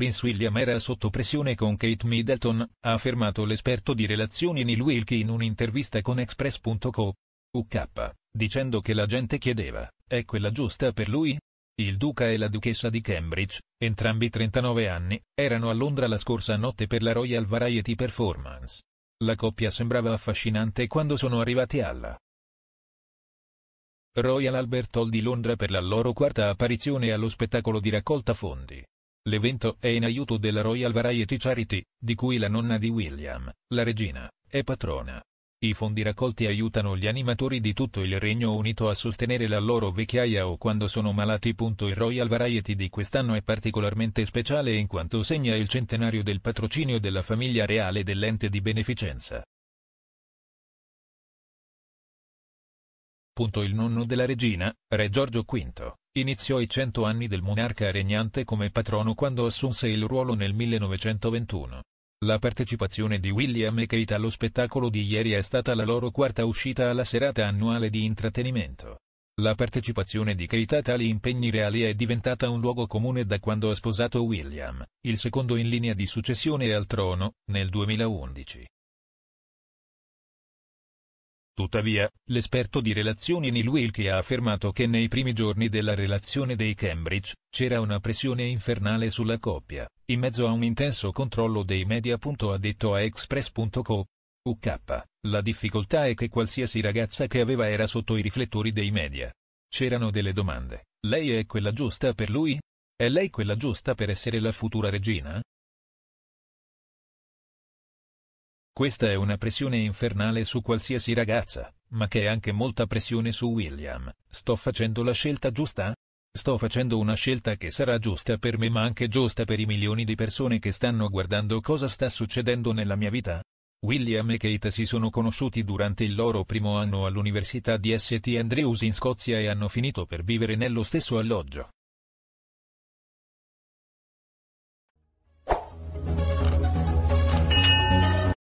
Prince William era sotto pressione con Kate Middleton, ha affermato l'esperto di relazioni Neil Wilkie in un'intervista con Express.co. UK, dicendo che la gente chiedeva, è quella giusta per lui? Il duca e la duchessa di Cambridge, entrambi 39 anni, erano a Londra la scorsa notte per la Royal Variety Performance. La coppia sembrava affascinante quando sono arrivati alla Royal Albert Hall di Londra per la loro quarta apparizione allo spettacolo di raccolta fondi. L'evento è in aiuto della Royal Variety Charity, di cui la nonna di William, la regina, è patrona. I fondi raccolti aiutano gli animatori di tutto il Regno Unito a sostenere la loro vecchiaia o quando sono malati. Il Royal Variety di quest'anno è particolarmente speciale in quanto segna il centenario del patrocinio della famiglia reale dell'ente di beneficenza. Il nonno della regina, Re Giorgio V, Iniziò i cento anni del monarca regnante come patrono quando assunse il ruolo nel 1921. La partecipazione di William e Kate allo spettacolo di ieri è stata la loro quarta uscita alla serata annuale di intrattenimento. La partecipazione di Kate a tali impegni reali è diventata un luogo comune da quando ha sposato William, il secondo in linea di successione al trono, nel 2011. Tuttavia, l'esperto di relazioni Neil Wilkie ha affermato che nei primi giorni della relazione dei Cambridge, c'era una pressione infernale sulla coppia, in mezzo a un intenso controllo dei media. Ha detto a Express.co. UK, la difficoltà è che qualsiasi ragazza che aveva era sotto i riflettori dei media. C'erano delle domande, lei è quella giusta per lui? È lei quella giusta per essere la futura regina? Questa è una pressione infernale su qualsiasi ragazza, ma che è anche molta pressione su William. Sto facendo la scelta giusta? Sto facendo una scelta che sarà giusta per me ma anche giusta per i milioni di persone che stanno guardando cosa sta succedendo nella mia vita? William e Kate si sono conosciuti durante il loro primo anno all'università di St Andrews in Scozia e hanno finito per vivere nello stesso alloggio.